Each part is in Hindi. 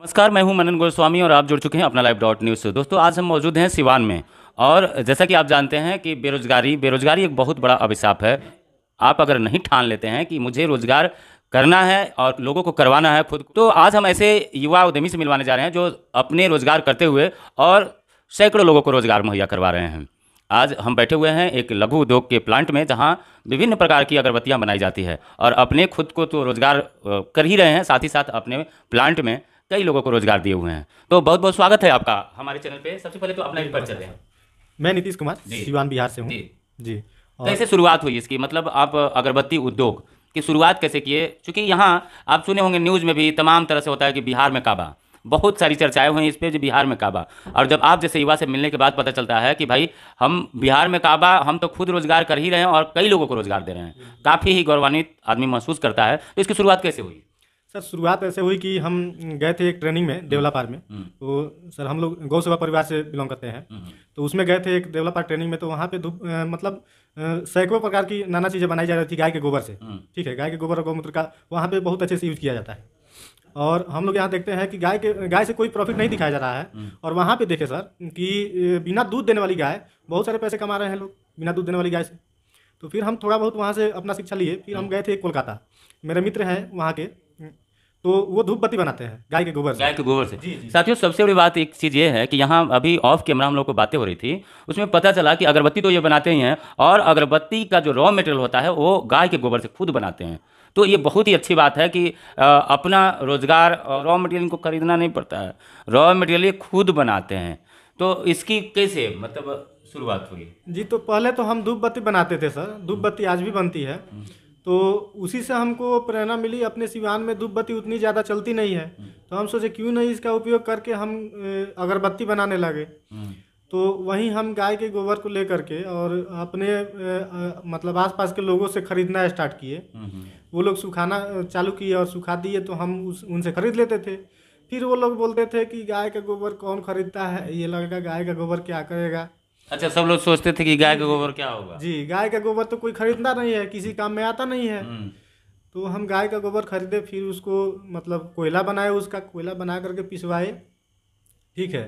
नमस्कार मैं हूं मनन गोस्वामी और आप जुड़ चुके हैं अपना लाइव डॉट न्यूज़ से दोस्तों आज हम मौजूद हैं सिवान में और जैसा कि आप जानते हैं कि बेरोजगारी बेरोजगारी एक बहुत बड़ा अभिशाप है आप अगर नहीं ठान लेते हैं कि मुझे रोज़गार करना है और लोगों को करवाना है खुद तो आज हम ऐसे युवा उद्यमी से मिलवाने जा रहे हैं जो अपने रोज़गार करते हुए और सैकड़ों लोगों को रोज़गार मुहैया करवा रहे हैं आज हम बैठे हुए हैं एक लघु उद्योग के प्लांट में जहां विभिन्न प्रकार की अगरबत्तियां बनाई जाती है और अपने खुद को तो रोज़गार कर ही रहे हैं साथ ही साथ अपने प्लांट में कई लोगों को रोजगार दिए हुए हैं तो बहुत बहुत स्वागत है आपका हमारे चैनल पे सबसे पहले तो अपना भी परिचय दें मैं नीतीश कुमार सिवान बिहार से हूँ जी कैसे तो शुरुआत हुई इसकी मतलब आप अगरबत्ती उद्योग की शुरुआत कैसे किए चूंकि यहाँ आप सुने होंगे न्यूज़ में भी तमाम तरह से होता है कि बिहार में काबा बहुत सारी चर्चाएं हुई इस पर जो बिहार में काबा और जब आप जैसे युवा से मिलने के बाद पता चलता है कि भाई हम बिहार में काबा हम तो खुद रोजगार कर ही रहे हैं और कई लोगों को रोजगार दे रहे हैं काफ़ी ही गौरवान्वित आदमी महसूस करता है तो इसकी शुरुआत कैसे हुई सर शुरुआत ऐसे हुई कि हम गए थे एक ट्रेनिंग में देवला में हम्म। तो सर हम लोग गौ सेवा परिवार से बिलोंग करते हैं हम्म। तो उसमें गए थे एक देवला ट्रेनिंग में तो वहाँ पे धूप मतलब सैकड़ों प्रकार की नाना चीज़ें बनाई जा रही थी गाय के गोबर से हम्म। ठीक है गाय के गोबर और गौमूत्र का वहाँ पर बहुत अच्छे से यूज किया जाता है और हम लोग यहाँ देखते हैं कि गाय के गाय से कोई प्रॉफिट नहीं दिखाया जा रहा है और वहाँ पर देखे सर कि बिना दूध देने वाली गाय बहुत सारे पैसे कमा रहे हैं लोग बिना दूध देने वाली गाय से तो फिर हम थोड़ा बहुत वहाँ से अपना शिक्षा लिए फिर हम गए थे कोलकाता मेरे मित्र हैं वहाँ के तो वो धूपबत्ती बनाते हैं गाय के गोबर गाय के गोबर से साथियों सबसे बड़ी बात एक चीज़ ये है कि यहाँ अभी ऑफ कैमरा हम लोग को बातें हो रही थी उसमें पता चला कि अगरबत्ती तो ये बनाते ही हैं और अगरबत्ती का जो रॉ मटेरियल होता है वो गाय के गोबर से खुद बनाते हैं तो ये बहुत ही अच्छी बात है कि अपना रोजगार रॉ मटेरियल इनको खरीदना नहीं पड़ता है रॉ मटेरियल ये खुद बनाते हैं तो इसकी कैसे मतलब शुरुआत हुई जी तो पहले तो हम धूप बत्ती बनाते थे सर धूप बत्ती आज भी बनती है हम्म। तो उसी से हमको प्रेरणा मिली अपने सिवान में धूप बत्ती उतनी ज़्यादा चलती नहीं है हम्म। तो हम सोचे क्यों नहीं इसका उपयोग करके हम अगरबत्ती बनाने लगे हम्म। तो वहीं हम गाय के गोबर को लेकर के और अपने मतलब आसपास के लोगों से ख़रीदना स्टार्ट किए हम्म, वो लोग सुखाना चालू किए और सुखा दिए तो हम उस उनसे ख़रीद लेते थे फिर वो लोग बोलते थे कि गाय का गोबर कौन ख़रीदता है ये लड़का गाय का गोबर क्या करेगा अच्छा सब लोग सोचते थे कि गाय का गोबर क्या होगा जी गाय का गोबर तो कोई खरीदना नहीं है किसी काम में आता नहीं है हम्म। तो हम गाय का गोबर खरीदे फिर उसको मतलब कोयला बनाए उसका कोयला बना करके पिसवाए ठीक है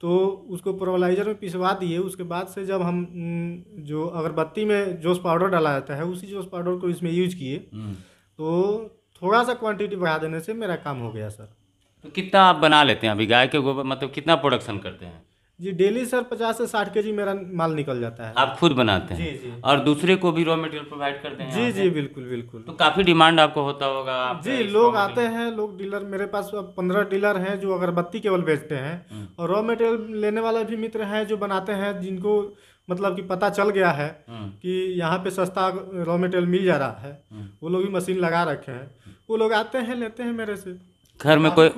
तो उसको प्रोवलाइजर में पिसवा दिए उसके बाद से जब हम हम्म, जो अगरबत्ती में जोश पाउडर डाला जाता है उसी जोश पाउडर को इसमें यूज किए हम्म। तो थोड़ा सा क्वांटिटी बढ़ा देने से मेरा काम हो गया सर तो कितना आप बना लेते हैं अभी गाय के गोबर मतलब कितना प्रोडक्शन करते हैं जी डेली सर पचास से साठ के जी मेरा माल निकल जाता है आप खुद बनाते हैं जी जी और दूसरे को भी रॉ मटेरियल प्रोवाइड करते हैं जी जी बिल्कुल बिल्कुल तो काफ़ी डिमांड आपको होता होगा आप जी लोग आते हैं लोग डीलर मेरे पास अब पंद्रह डीलर हैं जो अगरबत्ती केवल बेचते हैं हम्म। और रॉ मटेरियल लेने वाले भी मित्र हैं जो बनाते हैं जिनको मतलब कि पता चल गया है हम्म। कि यहाँ पे सस्ता रॉ मटेरियल मिल जा रहा है हम्म। वो लोग भी मशीन लगा रखे हैं वो लोग आते हैं लेते हैं मेरे से घर में कोई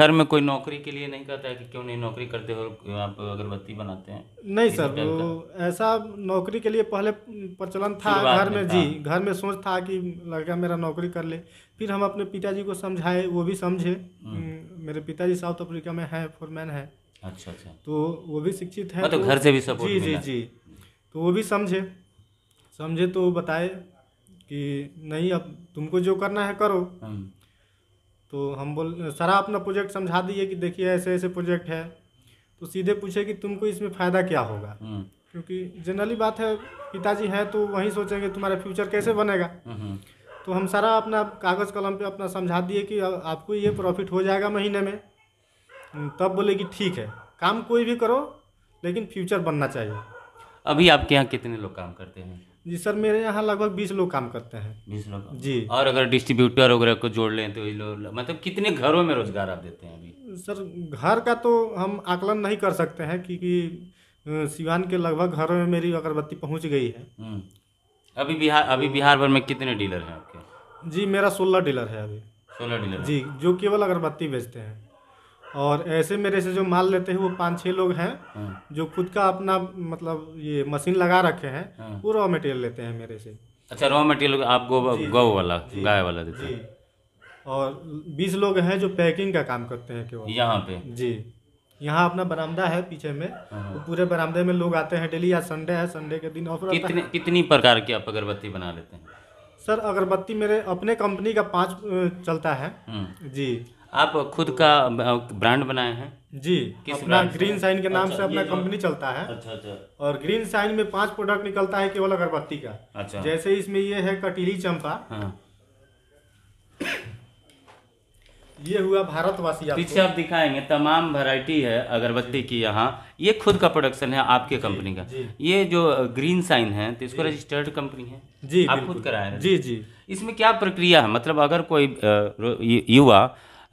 घर में कोई नौकरी के लिए नहीं कहता है कि क्यों नहीं नौकरी करते हो आप अगरबत्ती बनाते हैं नहीं सर ऐसा नौकरी के लिए पहले प्रचलन था घर में जी घर में सोच था कि लड़का मेरा नौकरी कर ले फिर हम अपने पिताजी को समझाए वो भी समझे हम्म। हम्म, मेरे पिताजी साउथ अफ्रीका में हैं फोरमैन है अच्छा अच्छा तो वो भी शिक्षित है मतलब तो घर से भी सपोर्ट जी जी जी तो वो भी समझे समझे तो बताए कि नहीं अब तुमको जो करना है करो हम्म। तो हम बोल सारा अपना प्रोजेक्ट समझा दिए कि देखिए ऐसे ऐसे प्रोजेक्ट है तो सीधे पूछे कि तुमको इसमें फ़ायदा क्या होगा हम्म। क्योंकि जनरली बात है पिताजी हैं तो वहीं सोचेंगे तुम्हारा फ्यूचर कैसे हम्म। बनेगा हम्म। तो हम सारा अपना कागज़ कलम पे अपना समझा दिए कि आपको ये प्रॉफिट हो जाएगा महीने में तब बोले कि ठीक है काम कोई भी करो लेकिन फ्यूचर बनना चाहिए अभी आपके यहाँ कितने लोग काम करते हैं जी सर मेरे यहाँ लगभग बीस लोग काम करते हैं बीस लोग जी और अगर डिस्ट्रीब्यूटर वगैरह को जोड़ लें तो लोग मतलब कितने घरों में रोजगार आप देते हैं अभी सर घर का तो हम आकलन नहीं कर सकते हैं क्योंकि सिवान के लगभग घरों में मेरी अगरबत्ती पहुँच गई है हम्म। अभी बिहार अभी बिहार भर में कितने डीलर हैं आपके जी मेरा सोलह डीलर है अभी सोलह डीलर जी जो केवल अगरबत्ती बेचते हैं और ऐसे मेरे से जो माल लेते हैं वो हाँ। पाँच छः लोग हैं हाँ। जो खुद का अपना मतलब ये मशीन लगा रखे हैं हाँ। वो रॉ मटेरियल लेते हैं मेरे से अच्छा रॉ मटेरियल आप गौ वाला गाय वाला देते हैं और बीस लोग हैं जो पैकिंग का काम करते हैं केवल यहाँ पे जी यहाँ अपना बरामदा है पीछे में तो पूरे बरामदे में लोग आते हैं डेली या संडे है संडे के दिन ऑफर कितने कितनी प्रकार की आप अगरबत्ती बना लेते हैं सर अगरबत्ती मेरे अपने कंपनी का पाँच चलता है जी आप खुद का ब्रांड बनाए हैं जी किस अपना ग्रीन साइन के नाम अच्छा, से अपना कंपनी चलता है अच्छा अच्छा और ग्रीन साइन में पांच प्रोडक्ट निकलता है केवल अगरबत्ती का अच्छा जैसे इसमें ये है कटीली चंपा हाँ। ये हुआ भारतवासी पीछे आप दिखाएंगे तमाम वैरायटी है अगरबत्ती की यहाँ ये खुद का प्रोडक्शन है आपके कंपनी का ये जो ग्रीन साइन है तो इसको रजिस्टर्ड कंपनी है जी आप खुद कराए जी जी इसमें क्या प्रक्रिया है मतलब अगर कोई युवा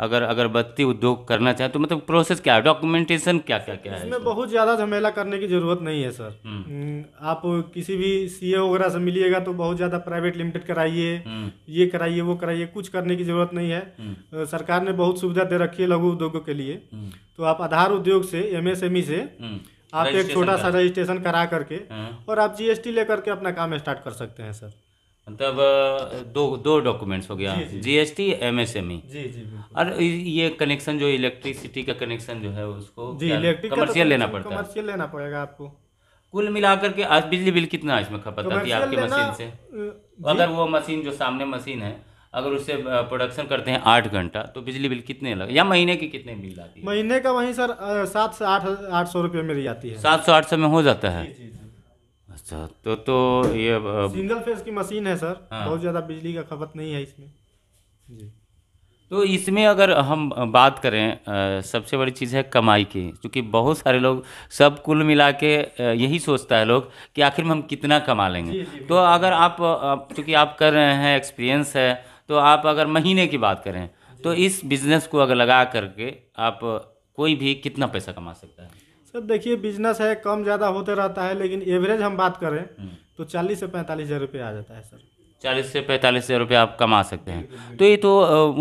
अगर अगरबत्ती उद्योग करना चाहे तो मतलब प्रोसेस क्या है डॉक्यूमेंटेशन क्या क्या क्या है इसमें बहुत ज़्यादा झमेला करने की ज़रूरत नहीं है सर हम्म। हम्म, आप किसी भी सी वगैरह से मिलिएगा तो बहुत ज़्यादा प्राइवेट लिमिटेड कराइए हम्म। ये कराइए वो कराइए कुछ करने की ज़रूरत नहीं है सरकार ने बहुत सुविधा दे रखी है लघु उद्योगों के लिए तो आप आधार उद्योग से एम e से आप एक छोटा सा रजिस्ट्रेशन करा करके हाँ। और आप जी लेकर के अपना काम स्टार्ट कर सकते हैं सर मतलब दो दो डॉक्यूमेंट्स हो गया जीएसटी एमएसएमई जी जी e। और ये कनेक्शन जो इलेक्ट्रिसिटी का कनेक्शन जो है उसको कमर्शियल तो लेना पड़ता है कमर्शियल लेना पड़ेगा आपको कुल मिलाकर के आज बिजली बिल कितना इसमें खपत आती है आपकी मशीन से तो अगर वो मशीन जो सामने मशीन है अगर उससे प्रोडक्शन करते हैं आठ घंटा तो बिजली बिल कितने लगे या महीने की कितने बिल आती है महीने का वहीं सर सात से आठ आठ सौ रुपये मेरी आती है सात सौ आठ सौ में हो जाता है अच्छा तो तो ये सिंगल फेज की मशीन है सर हाँ। बहुत ज़्यादा बिजली का खपत नहीं है इसमें जी तो इसमें अगर हम बात करें सबसे बड़ी चीज़ है कमाई की क्योंकि बहुत सारे लोग सब कुल मिला के यही सोचता है लोग कि आखिर में हम कितना कमा लेंगे जी, जी, तो अगर आप चूँकि आप कर रहे हैं एक्सपीरियंस है तो आप अगर महीने की बात करें तो इस बिज़नेस को अगर लगा करके आप कोई भी कितना पैसा कमा सकता है सर देखिए बिजनेस है कम ज़्यादा होते रहता है लेकिन एवरेज हम बात करें हम्म। तो चालीस से पैंतालीस हज़ार रुपये आ जाता है सर चालीस से पैंतालीस हज़ार रुपये आप कमा सकते हैं तो ये तो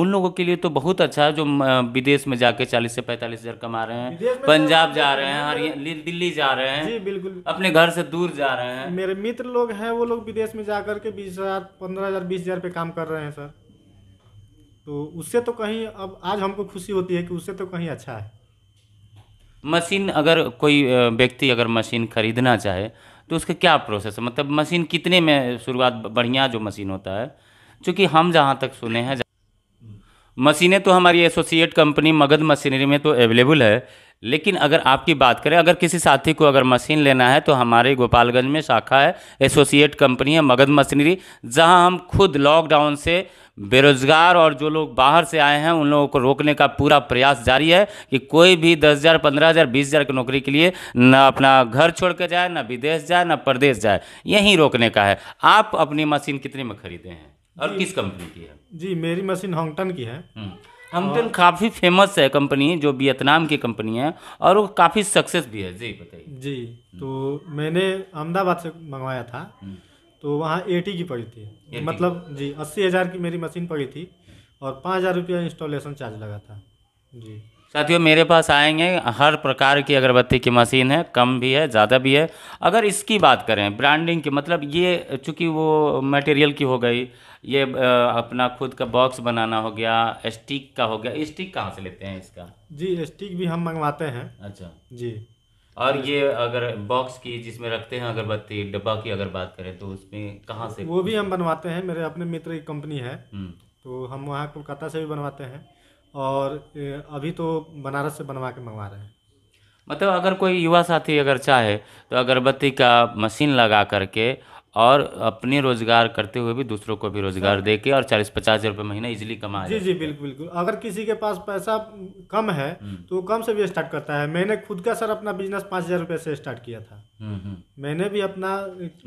उन लोगों के लिए तो बहुत अच्छा है जो विदेश में जाके चालीस से पैंतालीस हज़ार कमा रहे हैं तो पंजाब जा रहे हैं हरियाणा दिल्ली जा रहे हैं जी बिल्कुल अपने घर से दूर जा रहे हैं मेरे मित्र लोग हैं वो लोग विदेश में जा कर के बीस हज़ार पंद्रह हज़ार बीस हज़ार पे काम कर रहे हैं सर तो उससे तो कहीं अब आज हमको खुशी होती है कि उससे तो कहीं अच्छा है मशीन अगर कोई व्यक्ति अगर मशीन ख़रीदना चाहे तो उसका क्या प्रोसेस है मतलब मशीन कितने में शुरुआत बढ़िया जो मशीन होता है चूँकि हम जहाँ तक सुने हैं हम्म। मशीनें तो हमारी एसोसिएट कंपनी मगध मशीनरी में तो अवेलेबल है लेकिन अगर आपकी बात करें अगर किसी साथी को अगर मशीन लेना है तो हमारे गोपालगंज में शाखा है एसोसिएट कंपनी है मगध मशीनरी जहां हम खुद लॉकडाउन से बेरोज़गार और जो लोग बाहर से आए हैं उन लोगों को रोकने का पूरा प्रयास जारी है कि कोई भी दस हज़ार पंद्रह हज़ार बीस हज़ार की नौकरी के लिए ना अपना घर छोड़ कर जाए ना विदेश जाए ना प्रदेश जाए यहीं रोकने का है आप अपनी मशीन कितने में खरीदे हैं और किस कंपनी की है जी मेरी मशीन हॉन्गटन की है हॉन्गटन हम्म। काफ़ी फेमस है कंपनी जो वियतनाम की कंपनी है और वो काफ़ी सक्सेस भी है जी बताइए जी हम्म। तो मैंने अहमदाबाद से मंगवाया था हम्म। तो वहाँ एटी की पड़ी थी मतलब जी अस्सी हज़ार की मेरी मशीन पड़ी थी और पाँच हज़ार रुपया इंस्टॉलेशन चार्ज लगा था जी साथियों मेरे पास आएंगे हर प्रकार की अगरबत्ती की मशीन है कम भी है ज़्यादा भी है अगर इसकी बात करें ब्रांडिंग की मतलब ये चूँकि वो मटेरियल की हो गई ये अपना खुद का बॉक्स बनाना हो गया स्टिक का हो गया स्टिक कहाँ से लेते हैं इसका जी स्टिक भी हम मंगवाते हैं अच्छा जी और ये अगर बॉक्स की जिसमें रखते हैं अगरबत्ती डब्बा की अगर बात करें तो उसमें कहाँ से वो भी हम बनवाते हैं मेरे अपने मित्र की कंपनी है हम्म। तो हम वहाँ कोलकाता से भी बनवाते हैं और अभी तो बनारस से बनवा के मंगवा रहे हैं मतलब अगर कोई युवा साथी अगर चाहे तो अगरबत्ती का मशीन लगा करके और अपने रोजगार करते हुए भी दूसरों को भी रोजगार दे के और चालीस पचास हजार रुपये महीना इजिली कमा जी जी बिल्कुल बिल्कुल अगर किसी के पास पैसा कम है हम्म। तो वो कम से भी स्टार्ट करता है मैंने खुद का सर अपना बिजनेस पाँच हजार रुपये से स्टार्ट किया था हम्म, हम्म। मैंने भी अपना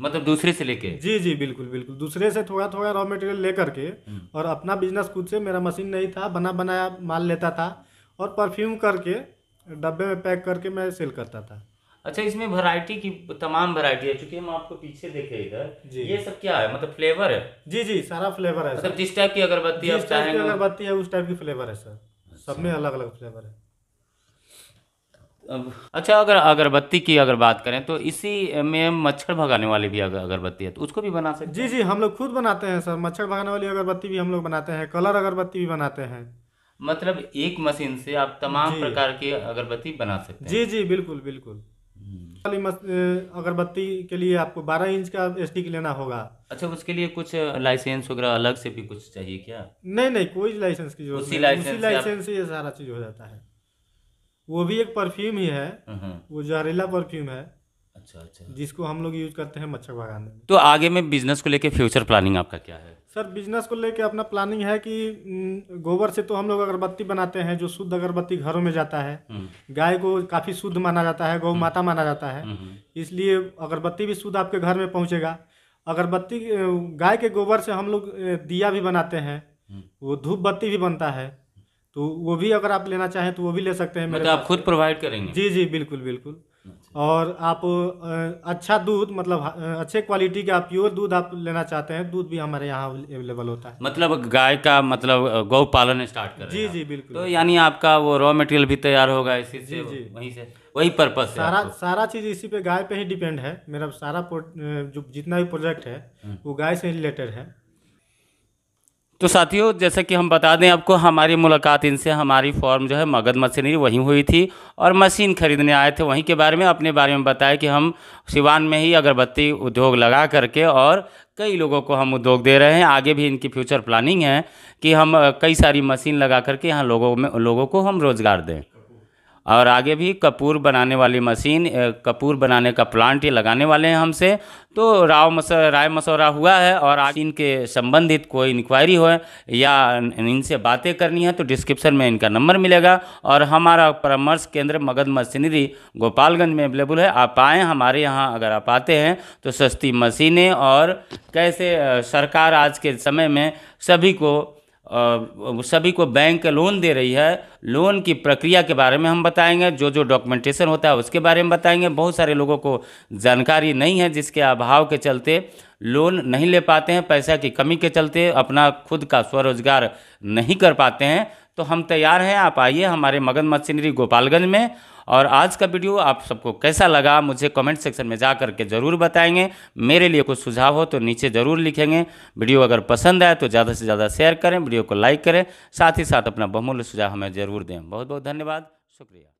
मतलब दूसरे से लेके जी जी बिल्कुल बिल्कुल दूसरे से थोड़ा थोड़ा रॉ मटेरियल ले करके और अपना बिजनेस खुद से मेरा मशीन नहीं था बना बनाया माल लेता था और परफ्यूम करके डब्बे में पैक करके मैं सेल करता था अच्छा इसमें वैरायटी की तमाम वैरायटी है चूंकि हम आपको पीछे देखे इधर ये सब क्या है मतलब फ्लेवर है जी जी सारा फ्लेवर है मतलब जिस टाइप की अगरबत्ती आप चाहेंगे अगरबत्ती है उस टाइप की फ्लेवर है सर अच्छा। सब में अलग अलग फ्लेवर है अच्छा अगर अगरबत्ती की अगर बात करें तो इसी में मच्छर भगाने वाली भी अगर अगरबत्ती है तो उसको भी बना सकते जी जी हम लोग खुद बनाते हैं सर मच्छर भगाने वाली अगरबत्ती भी हम लोग बनाते हैं कलर अगरबत्ती भी बनाते हैं मतलब एक मशीन से आप तमाम प्रकार की अगरबत्ती बना सकते हैं जी जी बिल्कुल बिल्कुल अगरबत्ती के लिए आपको 12 इंच का स्टिक लेना होगा अच्छा उसके लिए कुछ लाइसेंस वगैरह अलग से भी कुछ चाहिए क्या नहीं नहीं कोई लाइसेंस की जरूरत नहीं उसी लाइसेंस से ये सारा चीज़ हो जाता है वो भी एक परफ्यूम ही है हम्म, हम्म। वो जहरीला परफ्यूम है अच्छा अच्छा जिसको हम लोग यूज करते हैं मच्छर भगाने में तो आगे में बिजनेस को लेके फ्यूचर प्लानिंग आपका क्या है सर बिजनेस को लेके अपना प्लानिंग है कि गोबर से तो हम लोग अगरबत्ती बनाते हैं जो शुद्ध अगरबत्ती घरों में जाता है हम्म। गाय को काफ़ी शुद्ध माना जाता है गौ हम्म। माता माना जाता है हम्म, इसलिए अगरबत्ती भी शुद्ध आपके घर में पहुँचेगा अगरबत्ती गाय के गोबर से हम लोग दिया भी बनाते हैं वो धूप बत्ती भी बनता है तो वो भी अगर आप लेना चाहें तो वो भी ले सकते हैं मतलब आप खुद प्रोवाइड करेंगे जी जी बिल्कुल बिल्कुल और आप अच्छा दूध मतलब अच्छे क्वालिटी का प्योर दूध आप लेना चाहते हैं दूध भी हमारे यहाँ अवेलेबल होता है मतलब गाय का मतलब गौ पालन स्टार्ट कर जी जी बिल्कुल तो यानी आपका वो रॉ मटेरियल भी तैयार होगा इसी से जी, जी। वहीं से वही पर्पज सारा सारा चीज़ इसी पे गाय पे ही डिपेंड है मेरा सारा जो जितना भी प्रोजेक्ट है हम्म। वो गाय से रिलेटेड है तो साथियों जैसे कि हम बता दें आपको हमारी मुलाकात इनसे हमारी फॉर्म जो है मगध मशीनरी वहीं हुई थी और मशीन खरीदने आए थे वहीं के बारे में अपने बारे में बताया कि हम सिवान में ही अगरबत्ती उद्योग लगा करके और कई लोगों को हम उद्योग दे रहे हैं आगे भी इनकी फ्यूचर प्लानिंग है कि हम कई सारी मशीन लगा करके यहाँ लोगों में लोगों को हम रोज़गार दें और आगे भी कपूर बनाने वाली मशीन कपूर बनाने का प्लांट ये लगाने वाले हैं हमसे तो राव मस राय मसौरा हुआ है और आज इनके संबंधित कोई इंक्वायरी हो या इनसे बातें करनी है तो डिस्क्रिप्शन में इनका नंबर मिलेगा और हमारा परामर्श केंद्र मगध मशीनरी गोपालगंज में अवेलेबल है आप आएँ हमारे यहाँ अगर आप आते हैं तो सस्ती मशीनें और कैसे सरकार आज के समय में सभी को सभी को बैंक लोन दे रही है लोन की प्रक्रिया के बारे में हम बताएंगे जो जो डॉक्यूमेंटेशन होता है उसके बारे में बताएंगे बहुत सारे लोगों को जानकारी नहीं है जिसके अभाव के चलते लोन नहीं ले पाते हैं पैसा की कमी के चलते अपना खुद का स्वरोजगार नहीं कर पाते हैं तो हम तैयार हैं आप आइए हमारे मगन मशीनरी गोपालगंज में और आज का वीडियो आप सबको कैसा लगा मुझे कमेंट सेक्शन में जा करके ज़रूर बताएंगे मेरे लिए कुछ सुझाव हो तो नीचे ज़रूर लिखेंगे वीडियो अगर पसंद आए तो ज़्यादा से ज़्यादा शेयर करें वीडियो को लाइक करें साथ ही साथ अपना बहुमूल्य सुझाव हमें ज़रूर दें बहुत बहुत धन्यवाद शुक्रिया